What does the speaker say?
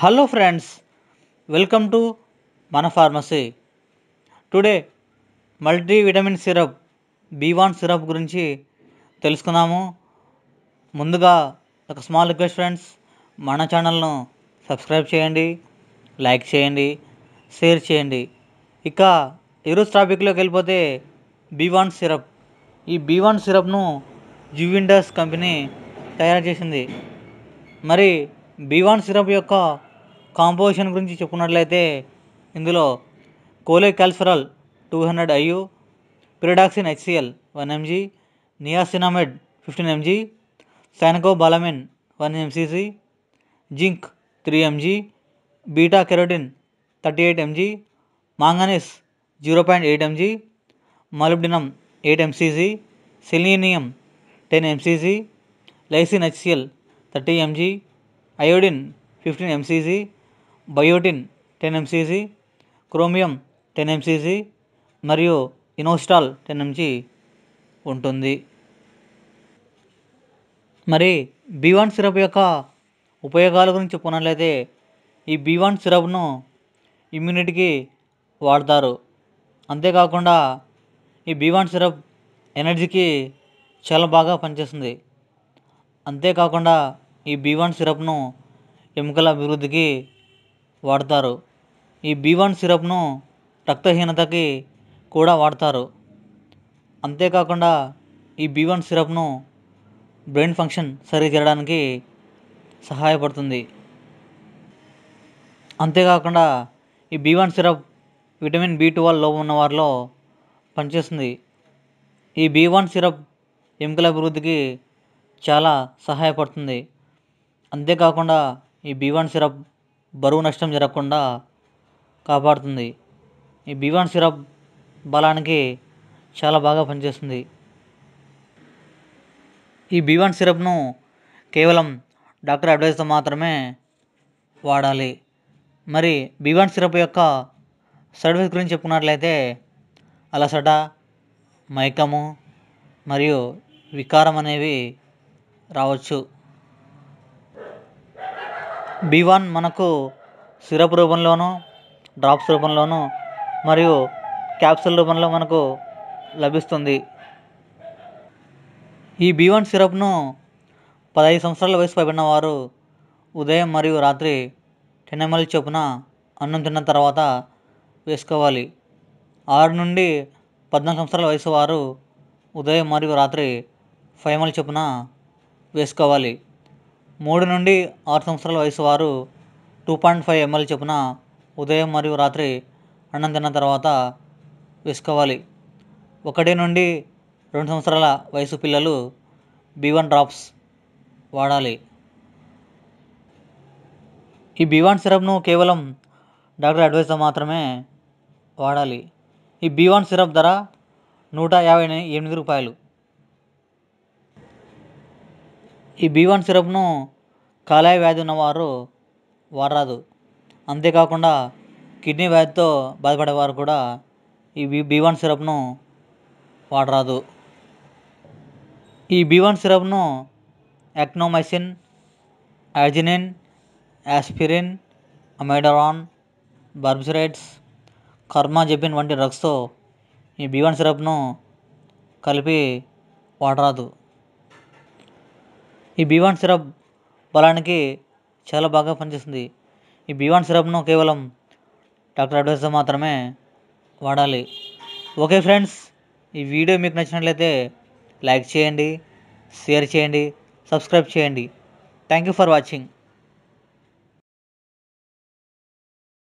hello friends welcome to మన pharmacy today multi vitamin syrup B one syrup గురించి తెలుసుకున్నాము ముందుగా ఒక స్మాల్ రిక్వెస్ట్ ఫ్రెండ్స్ మన ఛానల్ను సబ్స్క్రైబ్ చేయండి లైక్ చేయండి షేర్ చేయండి ఇక ఈరోజు టాపిక్లోకి వెళ్ళిపోతే బీ వన్ సిరప్ ఈ బీ వన్ సిరప్ను జూవిండస్ కంపెనీ తయారు చేసింది మరి బీ వన్ సిరప్ యొక్క కాంపోజిషన్ గురించి చెప్పుకున్నట్లయితే ఇందులో cholecalciferol two hundred IU pyridoxine HCL one MG niacinamide fifteen MG cyanocobalamin one MCC zinc three MG beta carotene thirty eight MG manganese zero point eight MG molybdenum eight MCC selenium ten MCC lysine HCL thirty MG iodine fifteen MCC biotin ten MCG chromium ten MCG మరియు inositol ten MC ఉంటుంది మరి B one syrup యొక్క ఉపయోగాల గురించి చెప్పుకున్నట్లయితే ఈ B one సిరప్ను ఇమ్యూనిటీకి వాడతారు అంతేకాకుండా ఈ బీ వన్ సిరప్ ఎనర్జీకి చాలా బాగా పనిచేస్తుంది అంతేకాకుండా ఈ బీ వన్ సిరప్ను ఎముకల అభివృద్ధికి వాడతారు ఈ బీ వన్ సిరప్ను రక్తహీనతకి కూడా వాడతారు అంతేకాకుండా ఈ బీ వన్ సిరప్ను బ్రెయిన్ ఫంక్షన్ సరిగ్గా చేయడానికి సహాయపడుతుంది అంతేకాకుండా ఈ B one syrup vitamin B twelve లో ఉన్న వారిలో పనిచేస్తుంది ఈ బీ వన్ సిరప్ ఎముకల అభివృద్ధికి చాలా సహాయపడుతుంది అంతేకాకుండా ఈ బీ వన్ సిరప్ బరువు నష్టం జరగకుండా కాపాడుతుంది ఈ బీవాన్ సిరప్ బలానికి చాలా బాగా పనిచేస్తుంది ఈ బీవాన్ సిరప్ను కేవలం డాక్టర్ అడ్వైస్తో మాత్రమే వాడాలి మరి బీవాన్ సిరప్ యొక్క సర్వీస్ గురించి చెప్పుకున్నట్లయితే అలసట మైకము మరియు వికారం అనేవి రావచ్చు బీ వన్ మనకు సిరప్ రూపంలోనూ డ్రాప్స్ రూపంలోను మరియు క్యాప్సుల్ రూపంలో మనకు లభిస్తుంది ఈ బీ వన్ సిరప్ను పదహైదు సంవత్సరాల వయసు పైబడిన వారు ఉదయం మరియు రాత్రి టెన్ ఎంఎల్ చొప్పున అన్నం తిన్న తర్వాత వేసుకోవాలి ఆరు నుండి పద్నాలుగు సంవత్సరాల వయసు వారు ఉదయం మరియు రాత్రి ఫైవ్ ఎంఎల్ చొప్పున వేసుకోవాలి మూడు నుండి ఆరు సంవత్సరాల వయసు వారు టూ పాయింట్ ఫైవ్ ఎంఎల్ చొప్పున ఉదయం మరియు రాత్రి అన్నం తిన్న తర్వాత వేసుకోవాలి ఒకటి నుండి రెండు సంవత్సరాల వయసు పిల్లలు బీ వన్ డ్రాప్స్ వాడాలి ఈ బీవాన్ సిరప్ను కేవలం డాక్టర్ అడ్వైస్తో మాత్రమే వాడాలి ఈ బీవాన్ సిరప్ ధర నూట యాభై ఎనిమిది రూపాయలు ఈ బీ వన్ సిరప్ను కాలేయ వ్యాధి ఉన్నవారు వాడరాదు అంతేకాకుండా కిడ్నీ వ్యాధితో బాధపడేవారు కూడా ఈ బీ బీ వన్ సిరప్ను వాడరాదు ఈ బీ వన్ సిరప్ను ఎక్నోమైసిన్ యాజినిన్ యాస్పిరిన్ అమెడరాన్ బర్బ్సిరైడ్స్ కర్మాజెపిన్ వంటి డ్రగ్స్తో ఈ బీ వన్ సిరప్ను కలిపి వాడరాదు ఈ బీవాన్ సిరప్ బలానికి చాలా బాగా పనిచేస్తుంది ఈ బీవాన్ సిరప్ను కేవలం డాక్టర్ అడ్వైస్తో మాత్రమే వాడాలి ఓకే ఫ్రెండ్స్ ఈ వీడియో మీకు నచ్చినట్లయితే లైక్ చేయండి షేర్ చేయండి సబ్స్క్రైబ్ చేయండి థ్యాంక్ యూ ఫర్ వాచింగ్